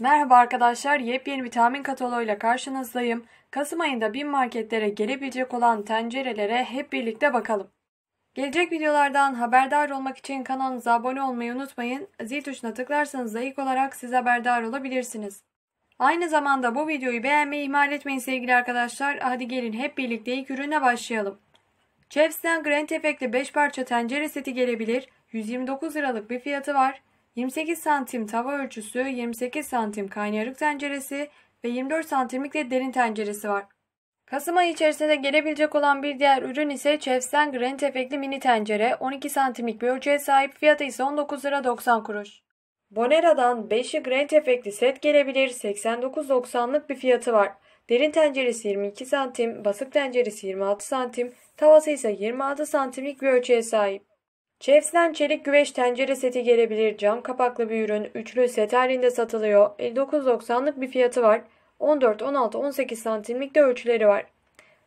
Merhaba arkadaşlar, yepyeni bir tahmin kataloğuyla karşınızdayım. Kasım ayında bin marketlere gelebilecek olan tencerelere hep birlikte bakalım. Gelecek videolardan haberdar olmak için kanalımıza abone olmayı unutmayın. Zil tuşuna tıklarsanız da ilk olarak siz haberdar olabilirsiniz. Aynı zamanda bu videoyu beğenmeyi ihmal etmeyin sevgili arkadaşlar. Hadi gelin hep birlikte ilk ürüne başlayalım. Chefs'ten Grand Effectli 5 parça tencere seti gelebilir. 129 liralık bir fiyatı var. 28 santim tava ölçüsü, 28 santim kaynarık tenceresi ve 24 santimlik de derin tenceresi var. Kasım ayı içerisinde gelebilecek olan bir diğer ürün ise Chef'sen granit efekli mini tencere 12 santimlik bir ölçüye sahip fiyatı ise 19 lira 90 kuruş. Bonera'dan 5'li granit efekli set gelebilir 89.90'lık bir fiyatı var. Derin tenceresi 22 santim, basık tenceresi 26 santim, tavası ise 26 santimlik bir ölçüye sahip. Chefs'ten çelik güveç tencere seti gelebilir. Cam kapaklı bir ürün. Üçlü set halinde satılıyor. 59.90'lık bir fiyatı var. 14, 16, 18 santimlik de ölçüleri var.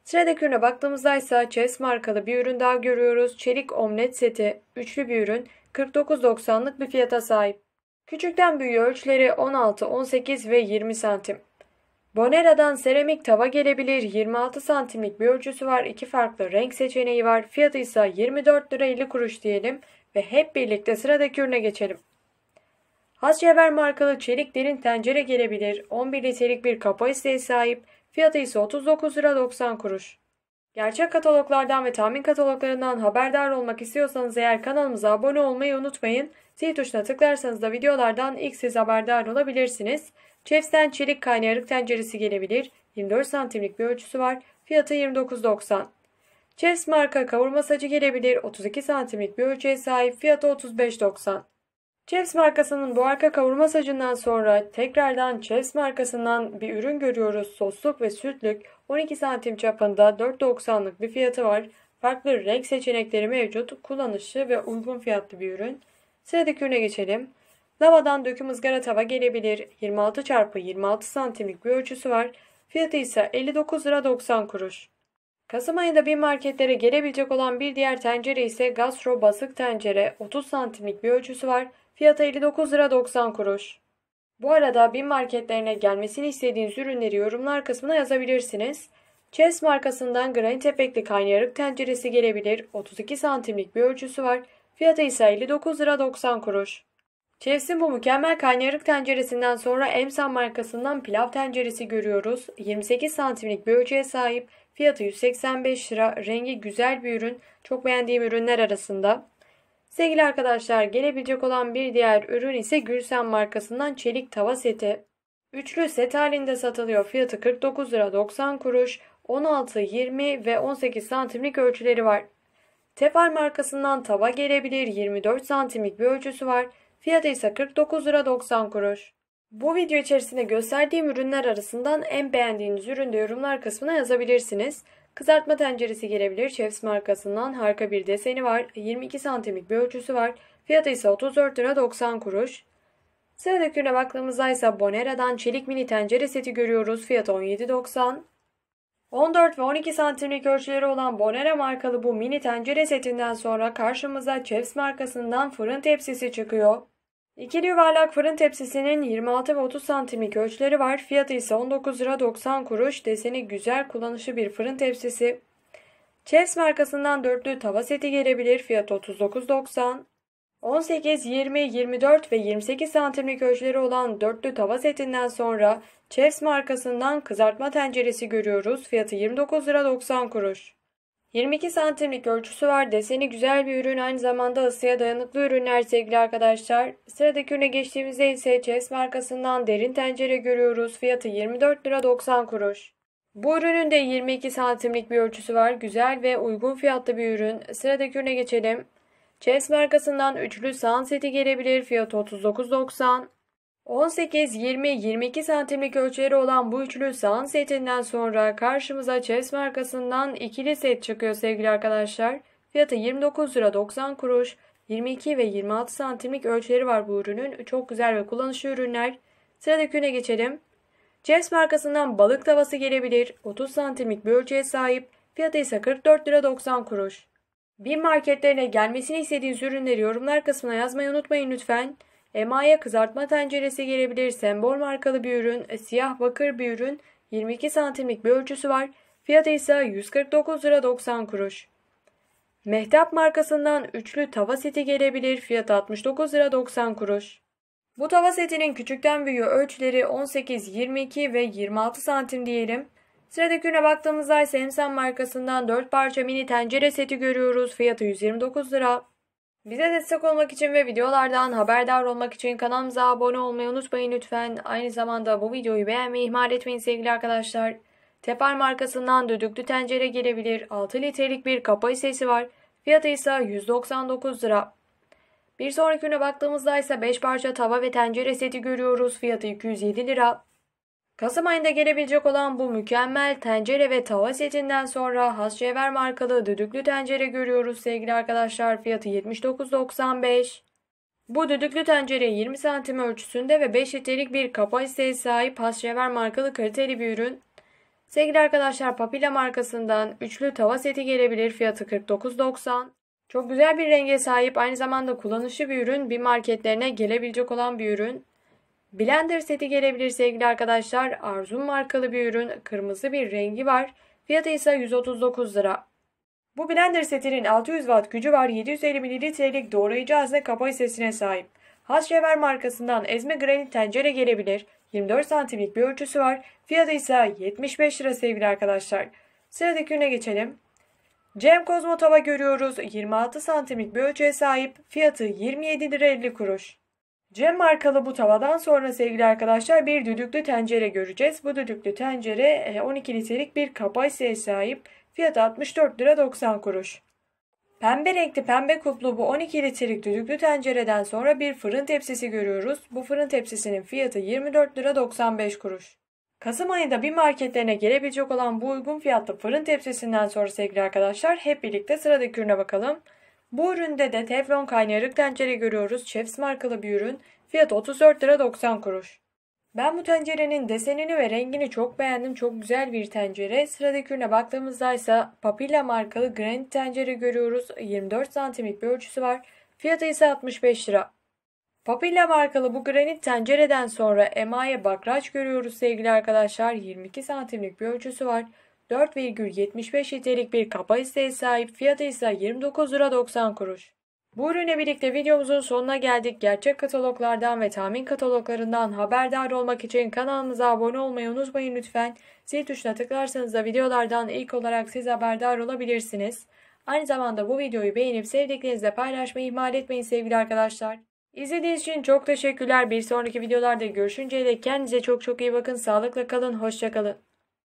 Sıradaki ürüne baktığımızda ise Chefs markalı bir ürün daha görüyoruz. Çelik omlet seti. Üçlü bir ürün. 49.90'lık bir fiyata sahip. Küçükten büyüğü ölçüleri 16, 18 ve 20 santim. Bonera'dan seramik tava gelebilir. 26 santimlik bir ölçüsü var. İki farklı renk seçeneği var. Fiyatı ise 24 lira 50 kuruş diyelim ve hep birlikte sıradaki ürüne geçelim. Hasjever markalı çelik derin tencere gelebilir. 11 litrelik bir kapasiteye sahip. Fiyatı ise 39 lira 90 kuruş. Gerçek kataloglardan ve tahmin kataloglarından haberdar olmak istiyorsanız eğer kanalımıza abone olmayı unutmayın. Zil tuşuna tıklarsanız da videolardan ilk siz haberdar olabilirsiniz. Chefs'ten çelik kaynayarak tenceresi gelebilir. 24 santimlik bir ölçüsü var. Fiyatı 29.90. Chefs marka kavurma sacı gelebilir. 32 santimlik bir ölçüye sahip. Fiyatı 35.90. Chefs markasının bu arka kavurma sacından sonra tekrardan Chefs markasından bir ürün görüyoruz. Sosluk ve sütlük 12 santim çapında 4.90'lık bir fiyatı var. Farklı renk seçenekleri mevcut, kullanışlı ve uygun fiyatlı bir ürün. Sıradaki ürüne geçelim. Lavadan döküm ızgara tava gelebilir. 26 x 26 santimlik bir ölçüsü var. Fiyatı ise 59 lira 90 kuruş. Kasım ayında bir marketlere gelebilecek olan bir diğer tencere ise gastro basık tencere 30 santimlik bir ölçüsü var. Fiyatı 59 lira 90 kuruş. Bu arada bin marketlerine gelmesini istediğiniz ürünleri yorumlar kısmına yazabilirsiniz. Chess markasından granit epekli kaynayarak tenceresi gelebilir. 32 santimlik bir ölçüsü var. Fiyatı ise 59 lira 90 kuruş. Chess'in bu mükemmel kaynarık tenceresinden sonra Emsan markasından pilav tenceresi görüyoruz. 28 santimlik bir ölçüye sahip, fiyatı 185 lira, rengi güzel bir ürün, çok beğendiğim ürünler arasında. Sevgili arkadaşlar gelebilecek olan bir diğer ürün ise Gülsen markasından çelik tava seti. Üçlü set halinde satılıyor. Fiyatı 49 lira 90 kuruş, 16, 20 ve 18 santimlik ölçüleri var. Tefal markasından tava gelebilir 24 santimlik bir ölçüsü var. Fiyatı ise 49 lira 90 kuruş. Bu video içerisinde gösterdiğim ürünler arasından en beğendiğiniz ürünü de yorumlar kısmına yazabilirsiniz. Kızartma tenceresi gelebilir. Chefs markasından harika bir deseni var. 22 santimlik bir ölçüsü var. Fiyatı ise 34 lira 90 kuruş. Sıradaki ürüne baktığımızda ise Bonera'dan çelik mini tencere seti görüyoruz. Fiyatı 17.90. 14 ve 12 santimlik ölçüleri olan Bonera markalı bu mini tencere setinden sonra karşımıza Chefs markasından fırın tepsisi çıkıyor. İkili yuvarlak fırın tepsisinin 26 ve 30 santimlik ölçüleri var. Fiyatı ise 19 lira 90 kuruş. Deseni güzel kullanışlı bir fırın tepsisi. Chefs markasından dörtlü tava seti gelebilir. Fiyatı 39.90. 18, 20, 24 ve 28 santimlik ölçüleri olan dörtlü tava setinden sonra Chefs markasından kızartma tenceresi görüyoruz. Fiyatı 29 lira 90 kuruş. 22 santimlik ölçüsü var. Deseni güzel bir ürün. Aynı zamanda ısıya dayanıklı ürünler sevgili arkadaşlar. Sıradaki ürüne geçtiğimizde ise Chess markasından derin tencere görüyoruz. Fiyatı 24 lira 90 kuruş. Bu ürünün de 22 santimlik bir ölçüsü var. Güzel ve uygun fiyatlı bir ürün. Sıradaki ürüne geçelim. Chess markasından üçlü sağan seti gelebilir. Fiyatı 39.90. 18, 20, 22 santimlik ölçüleri olan bu üçlü sahan setinden sonra karşımıza Chess markasından ikili set çıkıyor sevgili arkadaşlar. Fiyatı 29 lira 90 kuruş. 22 ve 26 santimlik ölçüleri var bu ürünün. Çok güzel ve kullanışlı ürünler. Sıradaki ürüne geçelim. Chess markasından balık tavası gelebilir. 30 santimlik bir ölçüye sahip. Fiyatı ise 44 lira 90 kuruş. Bin marketlerine gelmesini istediğiniz ürünleri yorumlar kısmına yazmayı unutmayın lütfen. Emaye kızartma tenceresi gelebilir. Sembol markalı bir ürün. E, siyah bakır bir ürün. 22 santimlik bir ölçüsü var. Fiyatı ise 149 lira 90 kuruş. Mehtap markasından üçlü tava seti gelebilir. Fiyatı 69 lira 90 kuruş. Bu tava setinin küçükten büyüğü ölçüleri 18, 22 ve 26 santim diyelim. Sıradaki ürüne baktığımızda ise Emsan markasından 4 parça mini tencere seti görüyoruz. Fiyatı 129 lira. Bize destek olmak için ve videolardan haberdar olmak için kanalımıza abone olmayı unutmayın lütfen. Aynı zamanda bu videoyu beğenmeyi ihmal etmeyin sevgili arkadaşlar. Tepar markasından düdüklü tencere gelebilir. 6 litrelik bir kapasitesi var. Fiyatı ise 199 lira. Bir sonraki güne baktığımızda ise 5 parça tava ve tencere seti görüyoruz. Fiyatı 207 lira. Kasım ayında gelebilecek olan bu mükemmel tencere ve tava setinden sonra Hasjever markalı düdüklü tencere görüyoruz sevgili arkadaşlar. Fiyatı 79.95. Bu düdüklü tencere 20 santim ölçüsünde ve 5 litrelik bir kapasiteye sahip Hasjever markalı kaliteli bir ürün. Sevgili arkadaşlar Papilla markasından üçlü tava seti gelebilir fiyatı 49.90. Çok güzel bir renge sahip aynı zamanda kullanışlı bir ürün bir marketlerine gelebilecek olan bir ürün. Blender seti gelebilir sevgili arkadaşlar. Arzum markalı bir ürün. Kırmızı bir rengi var. Fiyatı ise 139 lira. Bu blender setinin 600 watt gücü var. 750 mililitrelik doğrayıcı hazne kapasitesine sahip. Haşyever markasından ezme granit tencere gelebilir. 24 santimlik bir ölçüsü var. Fiyatı ise 75 lira sevgili arkadaşlar. Sıradaki ürüne geçelim. Cem Kozmo tava görüyoruz. 26 santimlik bir ölçüye sahip. Fiyatı 27 lira 50 kuruş. Cem markalı bu tavadan sonra sevgili arkadaşlar bir düdüklü tencere göreceğiz. Bu düdüklü tencere 12 e, litrelik bir kapasiteye sahip. Fiyatı 64 lira 90 kuruş. Pembe renkli pembe kuplu bu 12 litrelik düdüklü tencereden sonra bir fırın tepsisi görüyoruz. Bu fırın tepsisinin fiyatı 24 lira 95 kuruş. Kasım ayında bir marketlerine gelebilecek olan bu uygun fiyatlı fırın tepsisinden sonra sevgili arkadaşlar hep birlikte sıradaki ürüne bakalım. Bu üründe de teflon kaynarık tencere görüyoruz. Chefs markalı bir ürün. Fiyat 34 lira 90 kuruş. Ben bu tencerenin desenini ve rengini çok beğendim. Çok güzel bir tencere. Sıradaki ürüne baktığımızda ise Papilla markalı granit tencere görüyoruz. 24 santimlik bir ölçüsü var. Fiyatı ise 65 lira. Papilla markalı bu granit tencereden sonra emaye bakraç görüyoruz sevgili arkadaşlar. 22 santimlik bir ölçüsü var. 4,75 litrelik bir kapasiteye sahip fiyatı ise 29 lira 90 kuruş. Bu ürüne birlikte videomuzun sonuna geldik. Gerçek kataloglardan ve tahmin kataloglarından haberdar olmak için kanalımıza abone olmayı unutmayın lütfen. Zil tuşuna tıklarsanız da videolardan ilk olarak siz haberdar olabilirsiniz. Aynı zamanda bu videoyu beğenip sevdiklerinizle paylaşmayı ihmal etmeyin sevgili arkadaşlar. İzlediğiniz için çok teşekkürler. Bir sonraki videolarda görüşünceye dek kendinize çok çok iyi bakın. Sağlıkla kalın. Hoşçakalın.